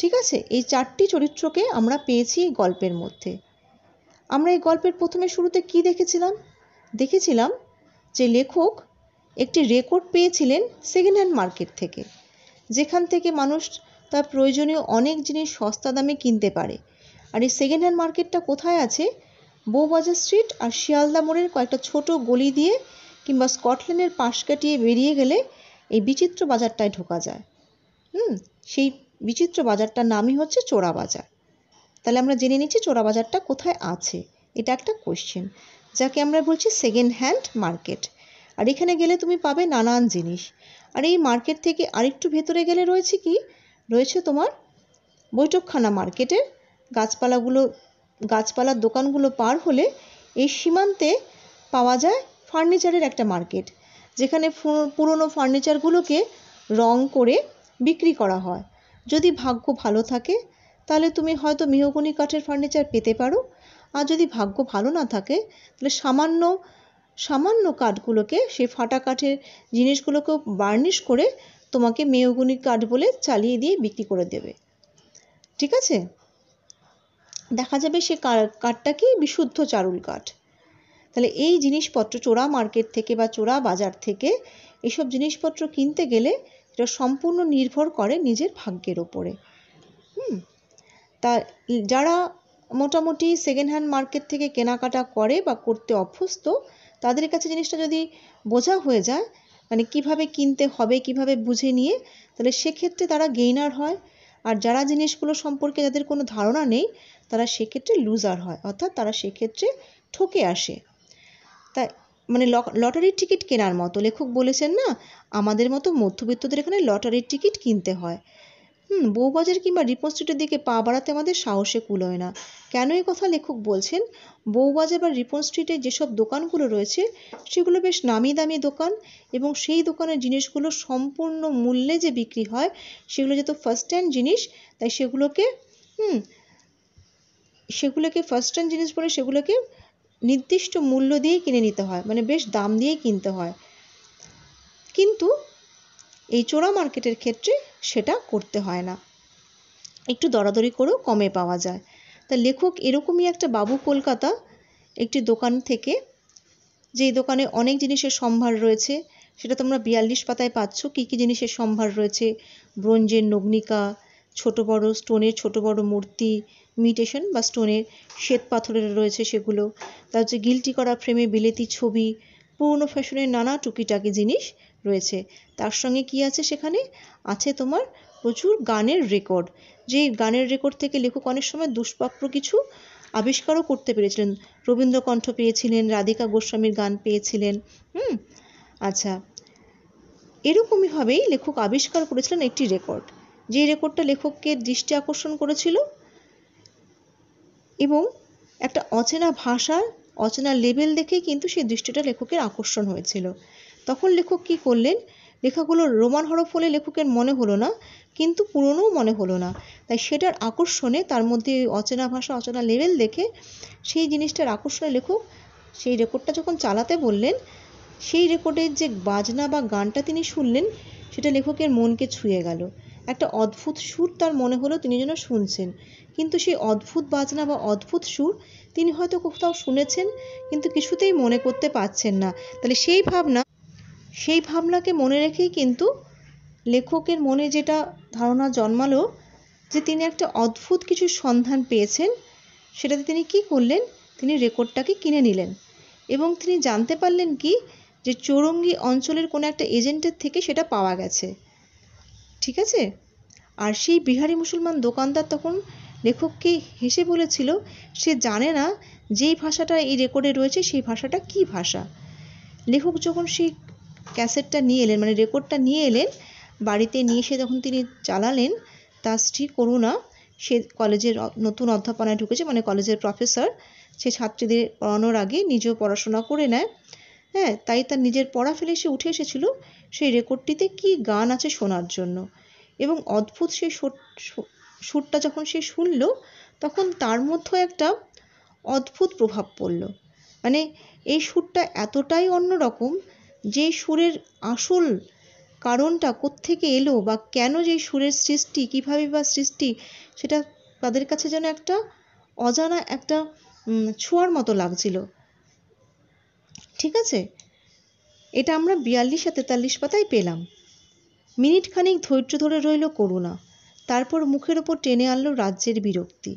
ঠিক আছে এই চারটি চরিত্রকে আমরা পেয়েছি গল্পের মধ্যে আমরা এই গল্পের প্রথমে শুরুতে কি দেখেছিলাম দেখেছিলাম যে লেখক একটি রেকর্ড পেয়েছিলেন সেকেন্ড হ্যান্ড মার্কেট থেকে যেখান থেকে মানুষ তার প্রয়োজনীয় অনেক জিনিস সস্তা দামে কিনতে পারে আর এই সেকেন্ড হ্যান্ড মার্কেটটা কোথায় আছে বউবাজার স্ট্রিট আর শিয়ালদা মোড়ের কয়েকটা ছোট গলি দিয়ে কিংবা স্কটল্যান্ডের পাশ কাটিয়ে বেরিয়ে গেলে এই বিচিত্র বাজারটায় ঢোকা যায় হুম সেই বিচিত্র বাজারটার নামই হচ্ছে চোরা বাজার তাহলে আমরা জেনে নিচ্ছি চোরা বাজারটা কোথায় আছে এটা একটা কোয়েশ্চেন যাকে আমরা বলছি সেকেন্ড হ্যান্ড মার্কেট আর এখানে গেলে তুমি পাবে নানান জিনিস আর এই মার্কেট থেকে আরেকটু ভেতরে গেলে রয়েছে কি রয়েছে তোমার বৈঠকখানা মার্কেটের গাছপালাগুলো গাছপালার দোকানগুলো পার হলে এই সীমান্তে পাওয়া যায় ফার্নিচারের একটা মার্কেট যেখানে পুরনো ফার্নিচারগুলোকে রং করে বিক্রি করা হয় যদি ভাগ্য ভালো থাকে তাহলে তুমি হয়তো মেহগনি কাঠের ফার্নিচার পেতে পারো আর যদি ভাগ্য ভালো না থাকে তাহলে সামান্য সামান্য কাঠগুলোকে সেই ফাটা কাঠের জিনিসগুলোকেও বার্নিশ করে তোমাকে মেহগুনি কাঠ বলে চালিয়ে দিয়ে বিক্রি করে দেবে ঠিক আছে দেখা যাবে সে কাঠটা কি বিশুদ্ধ চারুল কাঠ তাহলে এই জিনিসপত্র চোরা মার্কেট থেকে বা চোরা বাজার থেকে এসব জিনিসপত্র কিনতে গেলে এটা সম্পূর্ণ নির্ভর করে নিজের ভাগ্যের ওপরে হুম তা যারা মোটামুটি সেকেন্ড হ্যান্ড মার্কেট থেকে কেনাকাটা করে বা করতে অভ্যস্ত তাদের কাছে জিনিসটা যদি বোঝা হয়ে যায় মানে কিভাবে কিনতে হবে কিভাবে বুঝে নিয়ে তাহলে সেক্ষেত্রে তারা গেইনার হয় আর যারা জিনিসগুলো সম্পর্কে যাদের কোনো ধারণা নেই তারা সেক্ষেত্রে লুজার হয় অর্থাৎ তারা সেক্ষেত্রে ঠকে আসে তাই মানে লটারির টিকিট কেনার মতো লেখক বলেছেন না আমাদের মতো মধ্যবিত্তদের এখানে লটারির টিকিট কিনতে হয় হুম বউবাজার কিংবা রিপন স্ট্রিটের দিকে পা বাড়াতে আমাদের সাহসে কুলোয় না কেন এই কথা লেখক বলছেন বউবাজার বা রিপন স্ট্রিটে যেসব দোকানগুলো রয়েছে সেগুলো বেশ নামি দামি দোকান এবং সেই দোকানের জিনিসগুলো সম্পূর্ণ মূল্যে যে বিক্রি হয় সেগুলো যেহেতু ফার্স্ট হ্যান্ড জিনিস তাই সেগুলোকে হুম সেগুলোকে ফার্স্ট হ্যান্ড জিনিস বলে সেগুলোকে নির্দিষ্ট মূল্য দিয়ে কিনে নিতে হয় মানে বেশ দাম দিয়ে কিনতে হয় কিন্তু এই চোরা মার্কেটের ক্ষেত্রে সেটা করতে হয় না একটু দরাদরি করেও কমে পাওয়া যায় তা লেখক এরকমই একটা বাবু কলকাতা একটি দোকান থেকে যেই দোকানে অনেক জিনিসের সম্ভার রয়েছে সেটা তোমরা বিয়াল্লিশ পাতায় পাচ্ছ কী কী জিনিসের সম্ভার রয়েছে ব্রোঞ্জের নগ্নিকা ছোট বড় স্টোনের ছোট বড় মূর্তি মিটেশন বা স্টোনের শ্বেত পাথরের রয়েছে সেগুলো তার হচ্ছে গিলটি করা ফ্রেমে বিলেতি ছবি পুরনো ফ্যাশনের নানা টুকিটাকি জিনিস রয়েছে তার সঙ্গে কি আছে সেখানে আছে তোমার প্রচুর গানের রেকর্ড যে গানের রেকর্ড থেকে লেখক অনেক সময় দুষ্প্রাপ্য কিছু আবিষ্কারও করতে পেরেছিলেন রবীন্দ্রকণ্ঠ পেয়েছিলেন রাধিকা গোস্বামীর গান পেয়েছিলেন হুম আচ্ছা এরকমইভাবেই লেখক আবিষ্কার করেছিলেন একটি রেকর্ড যে রেকর্ডটা লেখককে দৃষ্টি আকর্ষণ করেছিল এবং একটা অচেনা ভাষা অচেনা লেভেল দেখে কিন্তু সেই দৃষ্টিটা লেখকের আকর্ষণ হয়েছিল তখন লেখক কী করলেন লেখাগুলো রোমান হরফ হলে লেখকের মনে হলো না কিন্তু পুরনোও মনে হলো না তাই সেটার আকর্ষণে তার মধ্যে অচেনা ভাষা অচেনা লেভেল দেখে সেই জিনিসটার আকর্ষণে লেখক সেই রেকর্ডটা যখন চালাতে বললেন সেই রেকর্ডের যে বাজনা বা গানটা তিনি শুনলেন সেটা লেখকের মনকে ছুঁয়ে গেল একটা অদ্ভুত সুর তার মনে হলো তিনি যেন শুনছেন কিন্তু সেই অদ্ভুত বাজনা বা অদ্ভুত সুর তিনি হয়তো কোথাও শুনেছেন কিন্তু কিছুতেই মনে করতে পারছেন না তাহলে সেই ভাবনা সেই ভাবনাকে মনে রেখেই কিন্তু লেখকের মনে যেটা ধারণা জন্মালো যে তিনি একটা অদ্ভুত কিছু সন্ধান পেয়েছেন সেটাতে তিনি কি করলেন তিনি রেকর্ডটাকে কিনে নিলেন এবং তিনি জানতে পারলেন কি যে চৌরঙ্গি অঞ্চলের কোনো একটা এজেন্টের থেকে সেটা পাওয়া গেছে ঠিক আছে আর সেই বিহারি মুসলমান দোকানদার তখন লেখককে হেসে বলেছিল সে জানে না যেই ভাষাটা এই রেকর্ডে রয়েছে সেই ভাষাটা কি ভাষা লেখক যখন সেই ক্যাসেটটা নিয়ে এলেন মানে রেকর্ডটা নিয়ে এলেন বাড়িতে নিয়ে এসে যখন তিনি চালালেন তার স্ত্রী করুণা সে কলেজের নতুন অধ্যাপনায় ঢুকেছে মানে কলেজের প্রফেসর সে ছাত্রীদের পড়ানোর আগে নিজেও পড়াশোনা করে নেয় হ্যাঁ তাই তার নিজের পড়া ফেলে সে উঠে এসেছিল সেই রেকর্ডটিতে কি গান আছে শোনার জন্য এবং অদ্ভুত সেই সুরটা যখন সে শুনল তখন তার মধ্যেও একটা অদ্ভুত প্রভাব পড়ল মানে এই সুরটা এতটাই অন্যরকম যে সুরের আসল কারণটা কোত্থেকে এলো বা কেন যে সুরের সৃষ্টি কীভাবে বা সৃষ্টি সেটা তাদের কাছে যেন একটা অজানা একটা ছোঁয়ার মতো লাগছিল ঠিক আছে এটা আমরা বিয়াল্লিশ আর তেতাল্লিশ পাতায় পেলাম মিনিট খানিক ধৈর্য ধরে রইল করুণা তারপর মুখের ওপর টেনে আনলো রাজ্যের বিরক্তি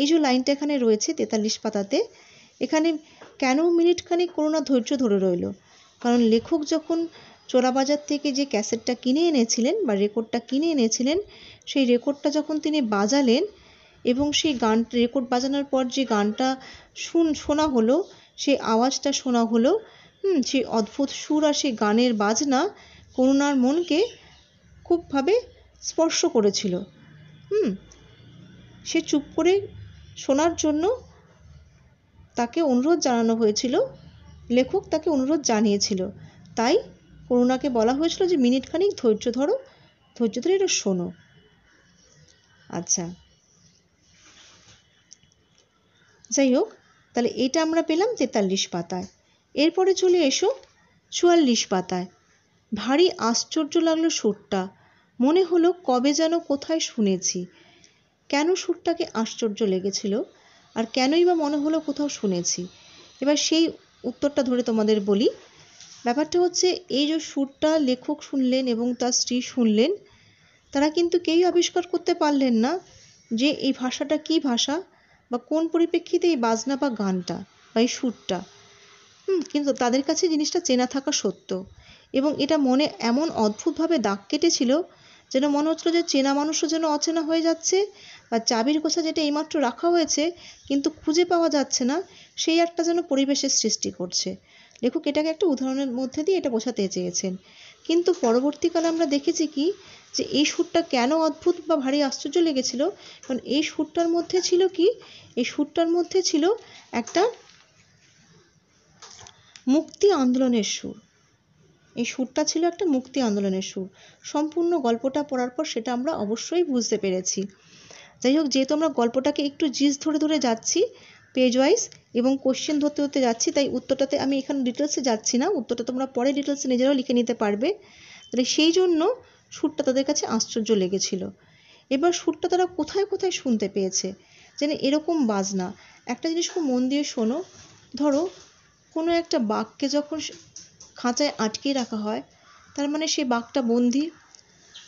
এই যে লাইনটা এখানে রয়েছে তেতাল্লিশ পাতাতে এখানে কেন মিনিটখানিক করুণা ধৈর্য ধরে রইল কারণ লেখক যখন চোরাবাজার থেকে যে ক্যাসেটটা কিনে এনেছিলেন বা রেকর্ডটা কিনে এনেছিলেন সেই রেকর্ডটা যখন তিনি বাজালেন এবং সেই গান রেকর্ড বাজানোর পর যে গানটা শুন শোনা হলো সেই আওয়াজটা শোনা হলো হুম সেই অদ্ভুত সুর আর সেই গানের বাজনা করুণার মনকে খুবভাবে স্পর্শ করেছিল হুম সে চুপ করে শোনার জন্য তাকে অনুরোধ জানানো হয়েছিল লেখক তাকে অনুরোধ জানিয়েছিল তাই করুণাকে বলা হয়েছিল যে মিনিটখানিক ধৈর্য ধরো ধৈর্য ধরে এটা শোনো আচ্ছা যাই হোক তাহলে এটা আমরা পেলাম তেতাল্লিশ পাতায় এরপরে চলে এসো চুয়াল্লিশ পাতায় ভারী আশ্চর্য লাগলো সুরটা মনে হলো কবে যেন কোথায় শুনেছি কেন সুরটাকে আশ্চর্য লেগেছিল আর কেনই বা মনে হলো কোথাও শুনেছি এবার সেই উত্তরটা ধরে তোমাদের বলি ব্যাপারটা হচ্ছে এই যে সুরটা লেখক শুনলেন এবং তার স্ত্রী শুনলেন তারা কিন্তু কেউই আবিষ্কার করতে পারলেন না যে এই ভাষাটা কি ভাষা বা কোন পরিপ্রেক্ষিতে এই বাজনা বা গানটা বা এই সুরটা হুম কিন্তু তাদের কাছে জিনিসটা চেনা থাকা সত্য এবং এটা মনে এমন অদ্ভুতভাবে দাগ কেটেছিল যেন মনে হচ্ছিল যে চেনা মানুষও যেন অচেনা হয়ে যাচ্ছে বা চাবির কোষা যেটা এইমাত্র রাখা হয়েছে কিন্তু খুঁজে পাওয়া যাচ্ছে না সেই একটা যেন পরিবেশের সৃষ্টি করছে লেখক এটাকে একটা উদাহরণের মধ্যে দিয়ে এটা বোঝাতে চেয়েছেন কিন্তু পরবর্তীকালে আমরা দেখেছি কি যে এই সুরটা কেন অদ্ভুত বা ভারী আশ্চর্য লেগেছিল কারণ এই সুরটার মধ্যে ছিল কি এই সুরটার মধ্যে ছিল একটা মুক্তি আন্দোলনের সুর এই সুরটা ছিল একটা মুক্তি আন্দোলনের সুর সম্পূর্ণ গল্পটা পড়ার পর সেটা আমরা অবশ্যই বুঝতে পেরেছি যাই হোক যেহেতু আমরা গল্পটাকে একটু জিজ ধরে ধরে যাচ্ছি পেজ ওয়াইজ এবং কোশ্চেন ধরতে ধরতে যাচ্ছি তাই উত্তরটাতে আমি এখানে ডিটেলসে যাচ্ছি না উত্তরটা তোমরা পরে ডিটেলসে নিজেরাও লিখে নিতে পারবে তাহলে সেই জন্য সুরটা তাদের কাছে আশ্চর্য লেগেছিল এবার সুরটা তারা কোথায় কোথায় শুনতে পেয়েছে যেন এরকম বাজনা একটা জিনিস খুব মন দিয়ে শোনো ধরো কোনো একটা বাঘকে যখন খাঁচায় আটকে রাখা হয় তার মানে সেই বাঘটা বন্দি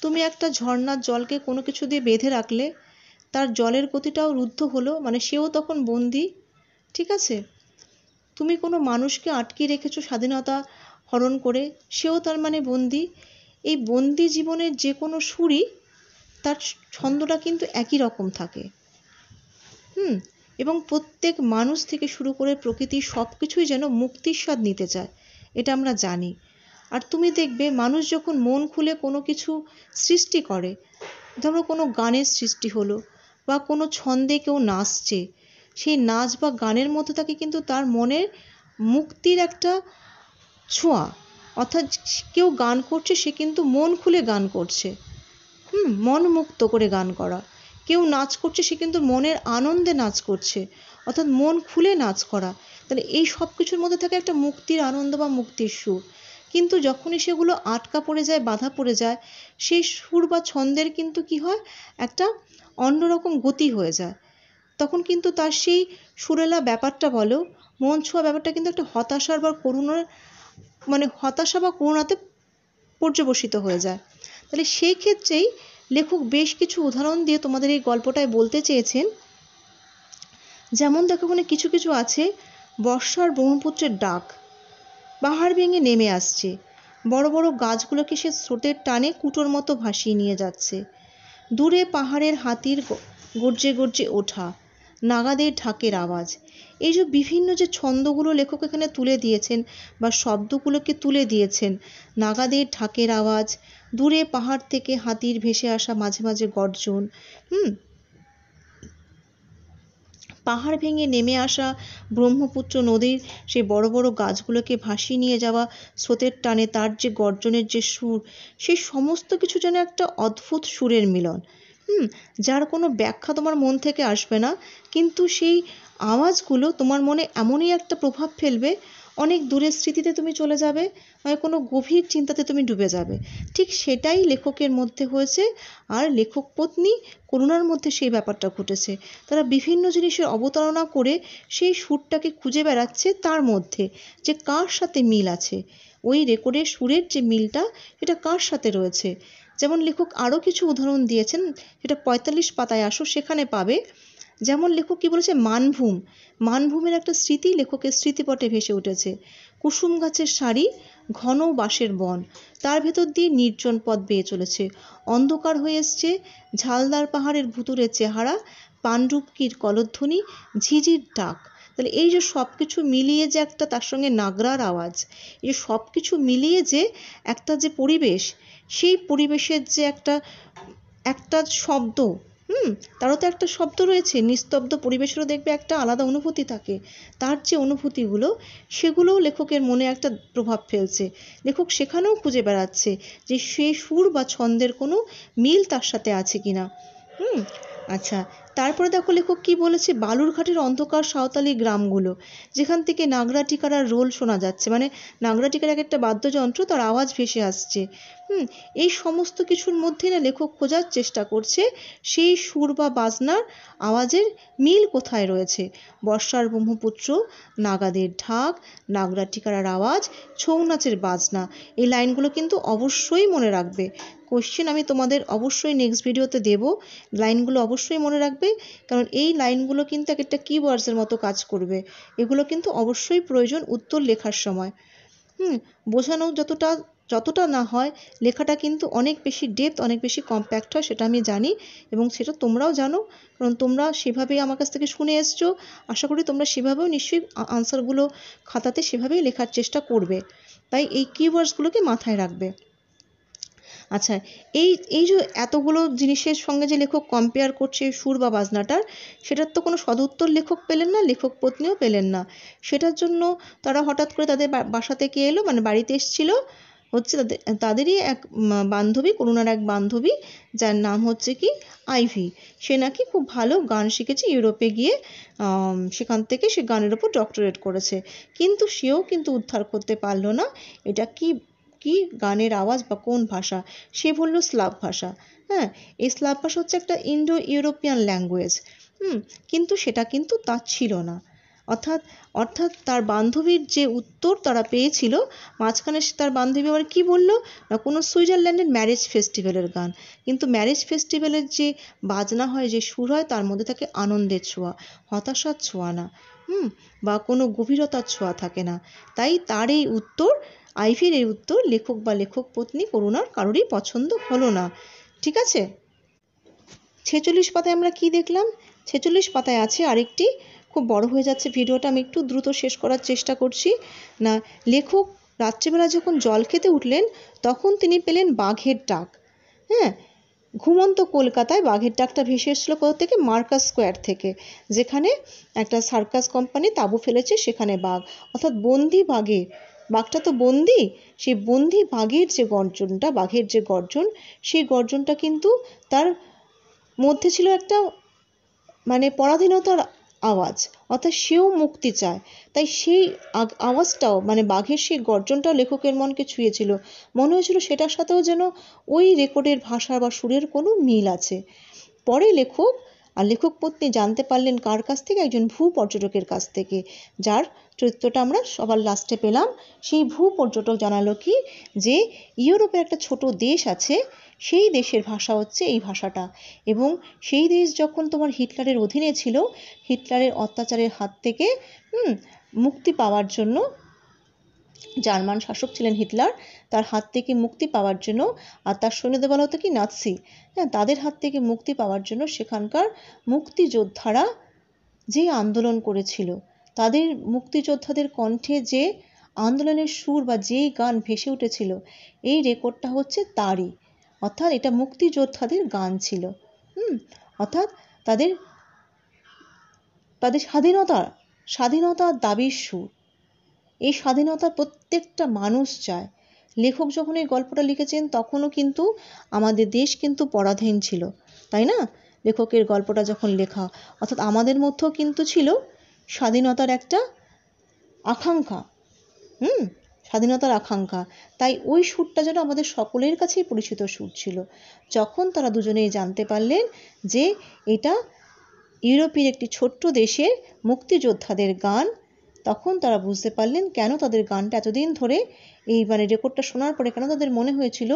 তুমি একটা ঝর্ণার জলকে কোনো কিছু দিয়ে বেঁধে রাখলে তার জলের গতিটাও রুদ্ধ হলো মানে সেও তখন বন্দি ঠিক আছে তুমি কোনো মানুষকে আটকে রেখেছো স্বাধীনতা হরণ করে সেও তার মানে বন্দি এই বন্দি জীবনের যে কোনো সুরই তার ছন্দটা কিন্তু একই রকম থাকে হুম এবং প্রত্যেক মানুষ থেকে শুরু করে প্রকৃতি সব কিছুই যেন মুক্তির স্বাদ নিতে চায় এটা আমরা জানি আর তুমি দেখবে মানুষ যখন মন খুলে কোনো কিছু সৃষ্টি করে ধরো কোনো গানের সৃষ্টি হলো বা কোনো ছন্দে কেউ নাচছে সেই নাচ বা গানের মধ্যে থাকে কিন্তু তার মনের মুক্তির একটা ছোঁয়া অর্থাৎ কেউ গান করছে সে কিন্তু মন খুলে গান করছে হুম মন মুক্ত করে গান করা কেউ নাচ করছে সে কিন্তু মনের আনন্দে নাচ করছে অর্থাৎ মন খুলে নাচ করা তাহলে এই সব কিছুর মধ্যে থাকে একটা মুক্তির আনন্দ বা মুক্তির সুর কিন্তু যখনই সেগুলো আটকা পড়ে যায় বাধা পড়ে যায় সেই সুর বা ছন্দের কিন্তু কি হয় একটা অন্যরকম গতি হয়ে যায় তখন কিন্তু তার সেই সুরেলা ব্যাপারটা বলো মন ছোঁয়া ব্যাপারটা কিন্তু একটা হতাশার বা করুণার মানে হতাশা বা করুণাতে পর্যবসিত হয়ে যায় তাহলে সেই ক্ষেত্রেই লেখক বেশ কিছু উদাহরণ দিয়ে তোমাদের এই গল্পটায় বলতে চেয়েছেন যেমন দেখো ওখানে কিছু কিছু আছে বর্ষার ব্রহ্মপুত্রের ডাক পাহাড় ভেঙে নেমে আসছে বড় বড় গাছগুলোকে সে স্রোতের টানে কুটোর মতো ভাসিয়ে নিয়ে যাচ্ছে দূরে পাহাড়ের হাতির গর্জে গর্জে ওঠা নাগাদের ঢাকের আওয়াজ এই যে বিভিন্ন যে ছন্দগুলো লেখক এখানে তুলে দিয়েছেন বা শব্দগুলোকে তুলে দিয়েছেন নাগাদের ঢাকের আওয়াজ দূরে পাহাড় থেকে হাতির ভেসে আসা মাঝে মাঝে গর্জন হুম পাহাড় ভেঙে নেমে আসা ব্রহ্মপুত্র নদীর সেই বড় বড় গাছগুলোকে ভাসিয়ে নিয়ে যাওয়া স্রোতের টানে তার যে গর্জনের যে সুর সেই সমস্ত কিছু যেন একটা অদ্ভুত সুরের মিলন হুম যার কোনো ব্যাখ্যা তোমার মন থেকে আসবে না কিন্তু সেই আওয়াজগুলো তোমার মনে এমনই একটা প্রভাব ফেলবে অনেক দূরের স্মৃতিতে তুমি চলে যাবে মানে কোনো গভীর চিন্তাতে তুমি ডুবে যাবে ঠিক সেটাই লেখকের মধ্যে হয়েছে আর লেখক পত্নী করুণার মধ্যে সেই ব্যাপারটা ঘটেছে তারা বিভিন্ন জিনিসের অবতারণা করে সেই সুরটাকে খুঁজে বেড়াচ্ছে তার মধ্যে যে কার সাথে মিল আছে ওই রেকর্ডের সুরের যে মিলটা এটা কার সাথে রয়েছে যেমন লেখক আরও কিছু উদাহরণ দিয়েছেন সেটা পঁয়তাল্লিশ পাতায় আসো সেখানে পাবে যেমন লেখক কী বলেছে মানভূম মানভূমের একটা স্মৃতি লেখকের স্মৃতিপটে ভেসে উঠেছে কুসুম গাছের শাড়ি ঘন বাঁশের বন তার ভেতর দিয়ে নির্জন পথ বেয়ে চলেছে অন্ধকার হয়ে এসছে ঝালদার পাহাড়ের ভুতুরের চেহারা পাণ্ডুপকির কলধ্বনি ঝিঝির ডাক তাহলে এই যে সব কিছু মিলিয়ে যে একটা তার সঙ্গে নাগরার আওয়াজ এই যে সব কিছু মিলিয়ে যে একটা যে পরিবেশ সেই পরিবেশের যে একটা একটা শব্দ হুম তারও তো একটা শব্দ রয়েছে নিস্তব্ধ পরিবেশেরও দেখবে একটা আলাদা অনুভূতি থাকে তার যে অনুভূতিগুলো সেগুলোও লেখকের মনে একটা প্রভাব ফেলছে লেখক সেখানেও খুঁজে বেড়াচ্ছে যে সে সুর বা ছন্দের কোনো মিল তার সাথে আছে কি না হুম আচ্ছা তারপরে দেখো লেখক কি বলেছে বালুরঘাটের অন্ধকার সাঁওতালি গ্রামগুলো যেখান থেকে নাগরা রোল শোনা যাচ্ছে মানে নাগরা এক একটা বাদ্যযন্ত্র তার আওয়াজ ভেসে আসছে হুম এই সমস্ত কিছুর মধ্যে না লেখক খোঁজার চেষ্টা করছে সেই সুর বা বাজনার আওয়াজের মিল কোথায় রয়েছে বর্ষার ব্রহ্মপুত্র নাগাদের ঢাক নাগরা টিকারার আওয়াজ ছৌ নাচের বাজনা এই লাইনগুলো কিন্তু অবশ্যই মনে রাখবে কোশ্চেন আমি তোমাদের অবশ্যই নেক্সট ভিডিওতে দেব লাইনগুলো অবশ্যই মনে রাখবে কারণ এই লাইনগুলো কিন্তু এক একটা কিওয়ার্ডসের মতো কাজ করবে এগুলো কিন্তু অবশ্যই প্রয়োজন উত্তর লেখার সময় হুম বোঝানো যতটা যতটা না হয় লেখাটা কিন্তু অনেক বেশি ডেপথ অনেক বেশি কম্প্যাক্ট হয় সেটা আমি জানি এবং সেটা তোমরাও জানো কারণ তোমরা সেভাবেই আমার কাছ থেকে শুনে এসছো আশা করি তোমরা সেভাবেও নিশ্চয়ই আনসারগুলো খাতাতে সেভাবেই লেখার চেষ্টা করবে তাই এই কিওয়ার্ডসগুলোকে মাথায় রাখবে আচ্ছা এই এই যে এতগুলো জিনিসের সঙ্গে যে লেখক কম্পেয়ার করছে সুর বা বাজনাটার সেটার তো কোনো সদুত্তর লেখক পেলেন না লেখক পত্নীও পেলেন না সেটার জন্য তারা হঠাৎ করে তাদের বাসাতে কে এলো মানে বাড়িতে এসছিলো হচ্ছে তাদের তাদেরই এক বান্ধবী করুণার এক বান্ধবী যার নাম হচ্ছে কি আইভি সে নাকি খুব ভালো গান শিখেছে ইউরোপে গিয়ে সেখান থেকে সে গানের ওপর ডক্টরেট করেছে কিন্তু সেও কিন্তু উদ্ধার করতে পারলো না এটা কি কি গানের আওয়াজ বা কোন ভাষা সে বললো স্লাভ ভাষা হ্যাঁ এই স্লাভ ভাষা হচ্ছে একটা ইন্ডো ইউরোপিয়ান ল্যাঙ্গুয়েজ হুম কিন্তু সেটা কিন্তু তার ছিল না অর্থাৎ অর্থাৎ তার বান্ধবীর যে উত্তর তারা পেয়েছিল মাঝখানে সে তার বান্ধবী আবার কী বললো না কোনো সুইজারল্যান্ডের ম্যারেজ ফেস্টিভ্যালের গান কিন্তু ম্যারেজ ফেস্টিভ্যালের যে বাজনা হয় যে সুর হয় তার মধ্যে থাকে আনন্দের ছোঁয়া হতাশার ছোঁয়া না হুম বা কোনো গভীরতার ছোঁয়া থাকে না তাই তার এই উত্তর আইভির এই উত্তর লেখক বা লেখক পত্নী করুণার কারোরই পছন্দ হলো না ঠিক আছে ছেচল্লিশ পাতায় আমরা কি দেখলাম ছেচল্লিশ পাতায় আছে আরেকটি খুব বড় হয়ে যাচ্ছে ভিডিওটা আমি একটু দ্রুত শেষ করার চেষ্টা করছি না লেখক রাত্রিবেলা যখন জল খেতে উঠলেন তখন তিনি পেলেন বাঘের ডাক হ্যাঁ ঘুমন্ত কলকাতায় বাঘের ডাকটা ভেসে এসেছিলো কোথা থেকে মার্কাস স্কোয়ার থেকে যেখানে একটা সার্কাস কোম্পানি তাঁবু ফেলেছে সেখানে বাঘ অর্থাৎ বন্দি বাঘের বাঘটা তো বন্দি সেই বন্দি বাঘের যে গর্জনটা বাঘের যে গর্জন সেই গর্জনটা কিন্তু তার মধ্যে ছিল একটা মানে পরাধীনতার আওয়াজ অর্থাৎ সেও মুক্তি চায় তাই সেই আওয়াজটাও মানে বাঘের সেই গর্জনটাও লেখকের মনকে ছুঁয়েছিল মনে হয়েছিল সেটার সাথেও যেন ওই রেকর্ডের ভাষা বা সুরের কোনো মিল আছে পরে লেখক আর লেখক পত্নী জানতে পারলেন কার কাছ থেকে একজন ভূ পর্যটকের কাছ থেকে যার চরিত্রটা আমরা সবার লাস্টে পেলাম সেই ভূ পর্যটক জানালো কি যে ইউরোপের একটা ছোট দেশ আছে সেই দেশের ভাষা হচ্ছে এই ভাষাটা এবং সেই দেশ যখন তোমার হিটলারের অধীনে ছিল হিটলারের অত্যাচারের হাত থেকে মুক্তি পাওয়ার জন্য জার্মান শাসক ছিলেন হিটলার তার হাত থেকে মুক্তি পাওয়ার জন্য আর তার সৈন্যদের বলা হতো কি নাৎসি হ্যাঁ তাদের হাত থেকে মুক্তি পাওয়ার জন্য সেখানকার মুক্তিযোদ্ধারা যে আন্দোলন করেছিল তাদের মুক্তিযোদ্ধাদের কণ্ঠে যে আন্দোলনের সুর বা যেই গান ভেসে উঠেছিল এই রেকর্ডটা হচ্ছে তারই অর্থাৎ এটা মুক্তিযোদ্ধাদের গান ছিল হুম অর্থাৎ তাদের তাদের স্বাধীনতার স্বাধীনতার দাবির সুর এই স্বাধীনতা প্রত্যেকটা মানুষ চায় লেখক যখন এই গল্পটা লিখেছেন তখনও কিন্তু আমাদের দেশ কিন্তু পরাধীন ছিল তাই না লেখকের গল্পটা যখন লেখা অর্থাৎ আমাদের মধ্যেও কিন্তু ছিল স্বাধীনতার একটা আকাঙ্ক্ষা হুম স্বাধীনতার আকাঙ্ক্ষা তাই ওই সুরটা যেন আমাদের সকলের কাছেই পরিচিত সুর ছিল যখন তারা দুজনেই জানতে পারলেন যে এটা ইউরোপের একটি ছোট্ট দেশের মুক্তিযোদ্ধাদের গান তখন তারা বুঝতে পারলেন কেন তাদের গানটা এতদিন ধরে এই মানে রেকর্ডটা শোনার পরে কেন তাদের মনে হয়েছিল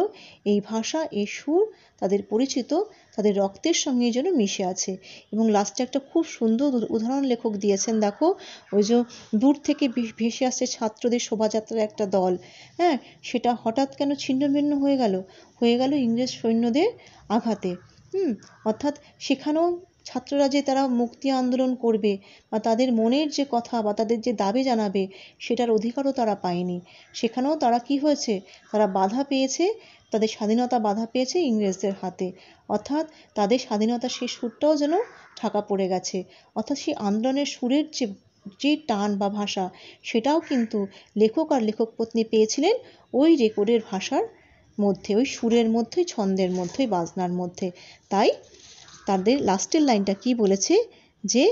এই ভাষা এই সুর তাদের পরিচিত তাদের রক্তের সঙ্গে যেন মিশে আছে এবং লাস্টে একটা খুব সুন্দর উদাহরণ লেখক দিয়েছেন দেখো ওই যে দূর থেকে ভেসে আসছে ছাত্রদের শোভাযাত্রার একটা দল হ্যাঁ সেটা হঠাৎ কেন ছিন্নভিন্ন হয়ে গেল হয়ে গেল ইংরেজ সৈন্যদের আঘাতে হুম অর্থাৎ সেখানেও ছাত্ররা যে তারা মুক্তি আন্দোলন করবে বা তাদের মনের যে কথা বা তাদের যে দাবি জানাবে সেটার অধিকারও তারা পায়নি সেখানেও তারা কি হয়েছে তারা বাধা পেয়েছে তাদের স্বাধীনতা বাধা পেয়েছে ইংরেজদের হাতে অর্থাৎ তাদের স্বাধীনতার সেই সুরটাও যেন ঢাকা পড়ে গেছে অর্থাৎ সেই আন্দোলনের সুরের যে যে টান বা ভাষা সেটাও কিন্তু লেখক আর লেখক পত্নী পেয়েছিলেন ওই রেকর্ডের ভাষার মধ্যে ওই সুরের মধ্যে ছন্দের মধ্যে বাজনার মধ্যে তাই তাদের লাস্টের লাইনটা কি বলেছে যে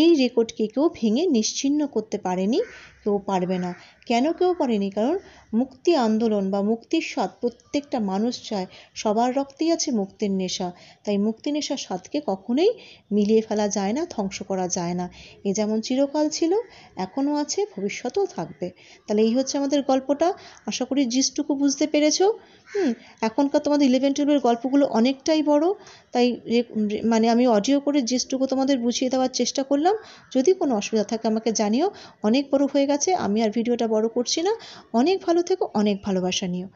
এই রেকর্ডকে কেউ ভেঙে নিশ্চিহ্ন করতে পারেনি কেউ পারবে না কেন কেউ পারেনি কারণ মুক্তি আন্দোলন বা মুক্তির স্বাদ প্রত্যেকটা মানুষ চায় সবার রক্তেই আছে মুক্তির নেশা তাই মুক্তি নেশার স্বাদকে কখনোই মিলিয়ে ফেলা যায় না ধ্বংস করা যায় না এ যেমন চিরকাল ছিল এখনও আছে ভবিষ্যতেও থাকবে তাহলে এই হচ্ছে আমাদের গল্পটা আশা করি জিসটুকু বুঝতে পেরেছো হুম এখনকার তোমাদের ইলেভেন টুয়েলভের গল্পগুলো অনেকটাই বড় তাই মানে আমি অডিও করে জিসটুকু তোমাদের বুঝিয়ে দেওয়ার চেষ্টা করলাম যদি কোনো অসুবিধা থাকে আমাকে জানিও অনেক বড় হয়ে গেছে আছে আমি আর ভিডিওটা বড় করছি না অনেক ভালো থেকো অনেক ভালোবাসা নিও